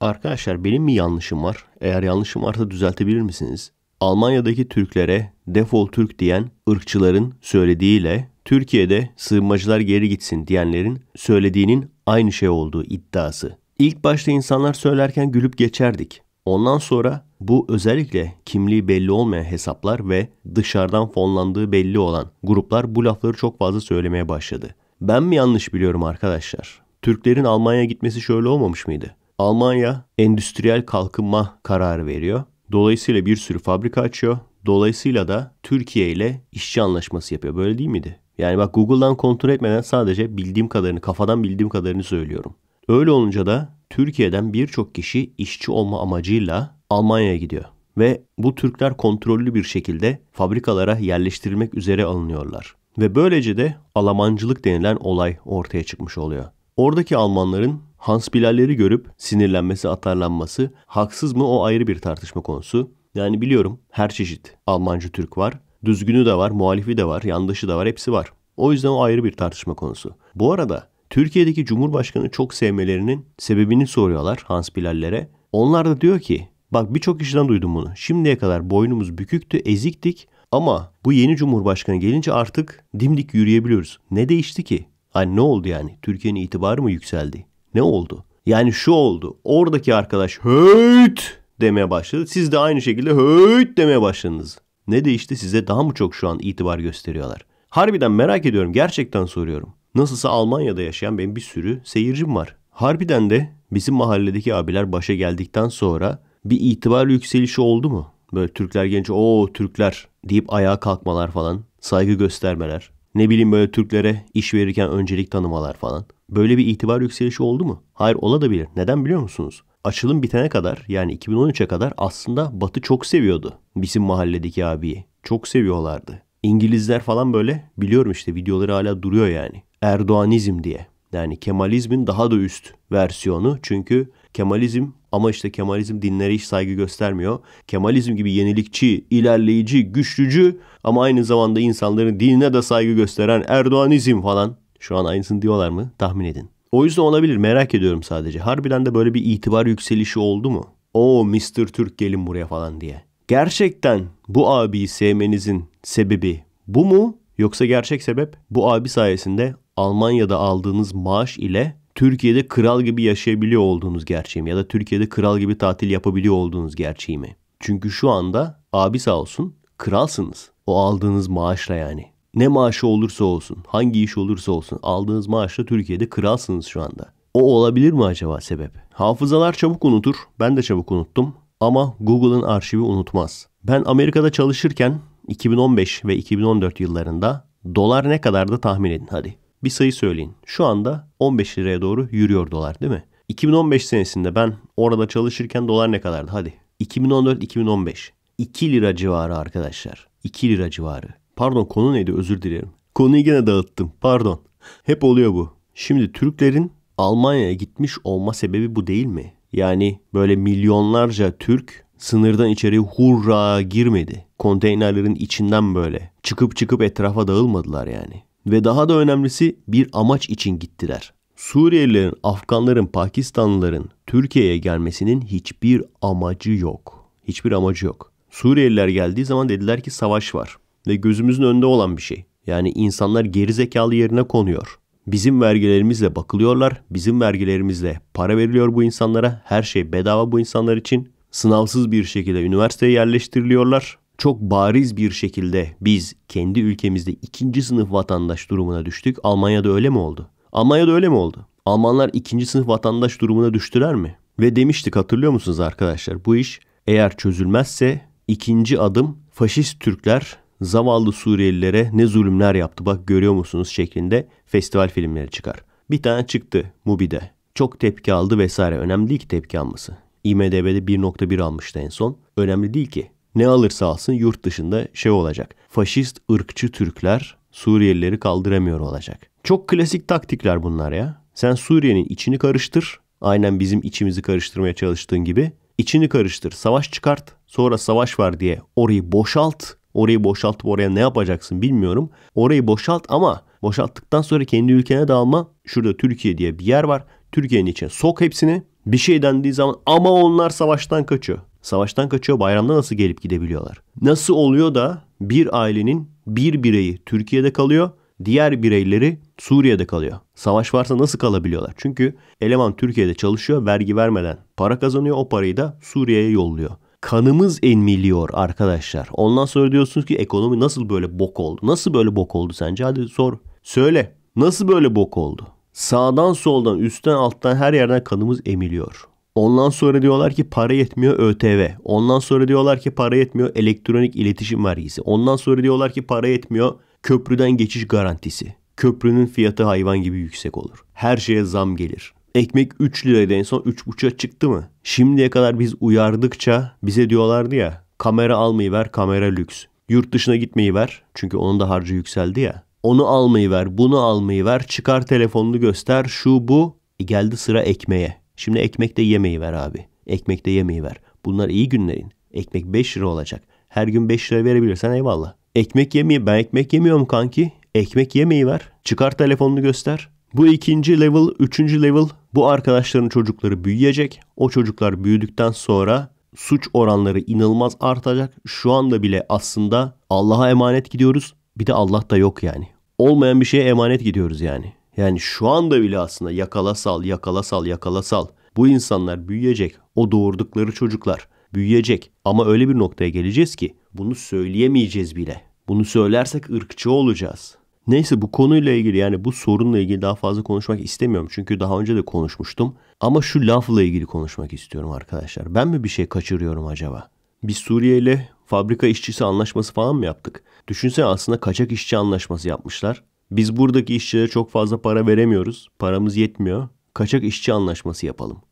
Arkadaşlar benim mi yanlışım var? Eğer yanlışım varsa düzeltebilir misiniz? Almanya'daki Türklere defol Türk diyen ırkçıların söylediğiyle Türkiye'de sığınmacılar geri gitsin diyenlerin söylediğinin aynı şey olduğu iddiası. İlk başta insanlar söylerken gülüp geçerdik. Ondan sonra bu özellikle kimliği belli olmayan hesaplar ve dışarıdan fonlandığı belli olan gruplar bu lafları çok fazla söylemeye başladı. Ben mi yanlış biliyorum arkadaşlar? Türklerin Almanya'ya gitmesi şöyle olmamış mıydı? Almanya endüstriyel kalkınma kararı veriyor. Dolayısıyla bir sürü fabrika açıyor. Dolayısıyla da Türkiye ile işçi anlaşması yapıyor. Böyle değil miydi? Yani bak Google'dan kontrol etmeden sadece bildiğim kadarını, kafadan bildiğim kadarını söylüyorum. Öyle olunca da Türkiye'den birçok kişi işçi olma amacıyla Almanya'ya gidiyor ve bu Türkler kontrollü bir şekilde fabrikalara yerleştirilmek üzere alınıyorlar. Ve böylece de Almancılık denilen olay ortaya çıkmış oluyor. Oradaki Almanların Hans Bilal'leri görüp sinirlenmesi, atarlanması haksız mı o ayrı bir tartışma konusu. Yani biliyorum her çeşit Almancı Türk var. Düzgünü de var, muhalifi de var, yandaşı da var, hepsi var. O yüzden o ayrı bir tartışma konusu. Bu arada Türkiye'deki Cumhurbaşkanı çok sevmelerinin sebebini soruyorlar Hans Bilal'lere. Onlar da diyor ki bak birçok kişiden duydum bunu. Şimdiye kadar boynumuz büküktü, eziktik ama bu yeni Cumhurbaşkanı gelince artık dimdik yürüyebiliyoruz. Ne değişti ki? Hani ne oldu yani? Türkiye'nin itibarı mı yükseldi? Ne oldu? Yani şu oldu. Oradaki arkadaş höyt demeye başladı. Siz de aynı şekilde höyt demeye başladınız. Ne değişti size daha mı çok şu an itibar gösteriyorlar? Harbiden merak ediyorum. Gerçekten soruyorum. Nasılsa Almanya'da yaşayan benim bir sürü seyircim var. Harbiden de bizim mahalledeki abiler başa geldikten sonra bir itibar yükselişi oldu mu? Böyle Türkler genç o Türkler deyip ayağa kalkmalar falan, saygı göstermeler. Ne bileyim böyle Türklere iş verirken öncelik tanımalar falan. Böyle bir itibar yükselişi oldu mu? Hayır ola da bilir. Neden biliyor musunuz? Açılım bitene kadar yani 2013'e kadar aslında Batı çok seviyordu bizim mahalledeki abiyi. Çok seviyorlardı. İngilizler falan böyle biliyorum işte videoları hala duruyor yani. Erdoğanizm diye. Yani Kemalizmin daha da üst versiyonu. Çünkü Kemalizm ama işte Kemalizm dinlere hiç saygı göstermiyor. Kemalizm gibi yenilikçi, ilerleyici, güçlücü ama aynı zamanda insanların dinine de saygı gösteren Erdoğanizm falan. Şu an aynısını diyorlar mı? Tahmin edin. O yüzden olabilir merak ediyorum sadece. Harbiden de böyle bir itibar yükselişi oldu mu? O Mr. Türk gelin buraya falan diye. Gerçekten bu abiyi sevmenizin sebebi bu mu? Yoksa gerçek sebep bu abi sayesinde Almanya'da aldığınız maaş ile Türkiye'de kral gibi yaşayabiliyor olduğunuz gerçeği mi? Ya da Türkiye'de kral gibi tatil yapabiliyor olduğunuz gerçeği mi? Çünkü şu anda abi sağ olsun kralsınız. O aldığınız maaşla yani. Ne maaşı olursa olsun, hangi iş olursa olsun aldığınız maaşla Türkiye'de kralsınız şu anda. O olabilir mi acaba sebep? Hafızalar çabuk unutur. Ben de çabuk unuttum. Ama Google'ın arşivi unutmaz. Ben Amerika'da çalışırken 2015 ve 2014 yıllarında dolar ne kadardı da tahmin edin hadi bir sayı söyleyin. Şu anda 15 liraya doğru yürüyor dolar değil mi? 2015 senesinde ben orada çalışırken dolar ne kadardı? Hadi 2014-2015. 2 lira civarı arkadaşlar. 2 lira civarı. Pardon konu neydi özür dilerim. Konuyu gene dağıttım pardon. Hep oluyor bu. Şimdi Türklerin Almanya'ya gitmiş olma sebebi bu değil mi? Yani böyle milyonlarca Türk sınırdan içeri hurra girmedi. Konteynerlerin içinden böyle çıkıp çıkıp etrafa dağılmadılar yani ve daha da önemlisi bir amaç için gittiler. Suriyelilerin, Afganların, Pakistanlıların Türkiye'ye gelmesinin hiçbir amacı yok. Hiçbir amacı yok. Suriyeliler geldiği zaman dediler ki savaş var ve gözümüzün önünde olan bir şey. Yani insanlar geri zekalı yerine konuyor. Bizim vergilerimizle bakılıyorlar, bizim vergilerimizle para veriliyor bu insanlara. Her şey bedava bu insanlar için. Sınavsız bir şekilde üniversiteye yerleştiriliyorlar çok bariz bir şekilde biz kendi ülkemizde ikinci sınıf vatandaş durumuna düştük. Almanya'da öyle mi oldu? Almanya'da öyle mi oldu? Almanlar ikinci sınıf vatandaş durumuna düştüler mi? Ve demiştik hatırlıyor musunuz arkadaşlar? Bu iş eğer çözülmezse ikinci adım faşist Türkler zavallı Suriyelilere ne zulümler yaptı bak görüyor musunuz şeklinde festival filmleri çıkar. Bir tane çıktı Mubi'de. Çok tepki aldı vesaire. Önemli değil ki tepki alması. IMDB'de 1.1 almıştı en son. Önemli değil ki ne alırsa alsın yurt dışında şey olacak. Faşist ırkçı Türkler Suriyelileri kaldıramıyor olacak. Çok klasik taktikler bunlar ya. Sen Suriye'nin içini karıştır. Aynen bizim içimizi karıştırmaya çalıştığın gibi. İçini karıştır, savaş çıkart. Sonra savaş var diye orayı boşalt. Orayı boşaltıp oraya ne yapacaksın bilmiyorum. Orayı boşalt ama boşalttıktan sonra kendi ülkene dağılma. Şurada Türkiye diye bir yer var. Türkiye'nin içine sok hepsini. Bir şey dendiği zaman ama onlar savaştan kaçıyor. Savaştan kaçıyor bayramda nasıl gelip gidebiliyorlar? Nasıl oluyor da bir ailenin bir bireyi Türkiye'de kalıyor diğer bireyleri Suriye'de kalıyor. Savaş varsa nasıl kalabiliyorlar? Çünkü eleman Türkiye'de çalışıyor vergi vermeden para kazanıyor o parayı da Suriye'ye yolluyor. Kanımız emiliyor arkadaşlar. Ondan sonra diyorsunuz ki ekonomi nasıl böyle bok oldu? Nasıl böyle bok oldu sence? Hadi sor. Söyle. Nasıl böyle bok oldu? Sağdan soldan üstten alttan her yerden kanımız emiliyor. Ondan sonra diyorlar ki para yetmiyor ÖTV. Ondan sonra diyorlar ki para yetmiyor elektronik iletişim vergisi. Ondan sonra diyorlar ki para yetmiyor köprüden geçiş garantisi. Köprünün fiyatı hayvan gibi yüksek olur. Her şeye zam gelir. Ekmek 3 liraydı en son 3,5'a çıktı mı? Şimdiye kadar biz uyardıkça bize diyorlardı ya kamera almayı ver kamera lüks. Yurt dışına gitmeyi ver çünkü onun da harcı yükseldi ya. Onu almayı ver, bunu almayı ver, çıkar telefonunu göster, şu bu. E geldi sıra ekmeğe. Şimdi ekmekte yemeği ver abi. Ekmekte yemeği ver. Bunlar iyi günlerin. Ekmek 5 lira olacak. Her gün 5 lira verebilirsen eyvallah. Ekmek yemeği ben ekmek yemiyorum kanki. Ekmek yemeği ver. Çıkar telefonunu göster. Bu ikinci level, üçüncü level bu arkadaşların çocukları büyüyecek. O çocuklar büyüdükten sonra suç oranları inanılmaz artacak. Şu anda bile aslında Allah'a emanet gidiyoruz bir de Allah da yok yani. Olmayan bir şeye emanet gidiyoruz yani. Yani şu anda bile aslında yakalasal, yakalasal, yakalasal. Bu insanlar büyüyecek. O doğurdukları çocuklar büyüyecek. Ama öyle bir noktaya geleceğiz ki bunu söyleyemeyeceğiz bile. Bunu söylersek ırkçı olacağız. Neyse bu konuyla ilgili yani bu sorunla ilgili daha fazla konuşmak istemiyorum. Çünkü daha önce de konuşmuştum. Ama şu lafla ilgili konuşmak istiyorum arkadaşlar. Ben mi bir şey kaçırıyorum acaba? Biz Suriye ile fabrika işçisi anlaşması falan mı yaptık? Düşünsene aslında kaçak işçi anlaşması yapmışlar. Biz buradaki işçilere çok fazla para veremiyoruz. Paramız yetmiyor. Kaçak işçi anlaşması yapalım.